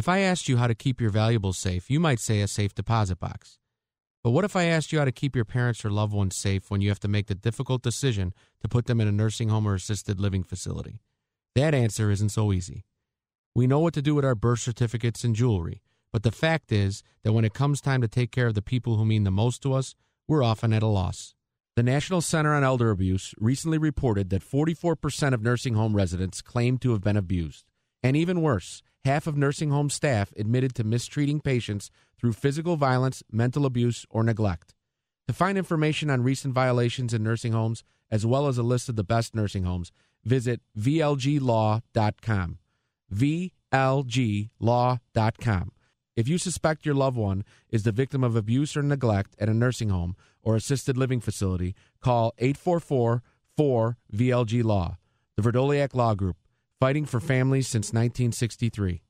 If I asked you how to keep your valuables safe, you might say a safe deposit box. But what if I asked you how to keep your parents or loved ones safe when you have to make the difficult decision to put them in a nursing home or assisted living facility? That answer isn't so easy. We know what to do with our birth certificates and jewelry, but the fact is that when it comes time to take care of the people who mean the most to us, we're often at a loss. The National Center on Elder Abuse recently reported that 44% of nursing home residents claim to have been abused. And even worse, half of nursing home staff admitted to mistreating patients through physical violence, mental abuse, or neglect. To find information on recent violations in nursing homes, as well as a list of the best nursing homes, visit VLGlaw.com. VLGlaw.com. If you suspect your loved one is the victim of abuse or neglect at a nursing home or assisted living facility, call 844 4 VLG Law. The Verdoliak Law Group, fighting for families since 1963.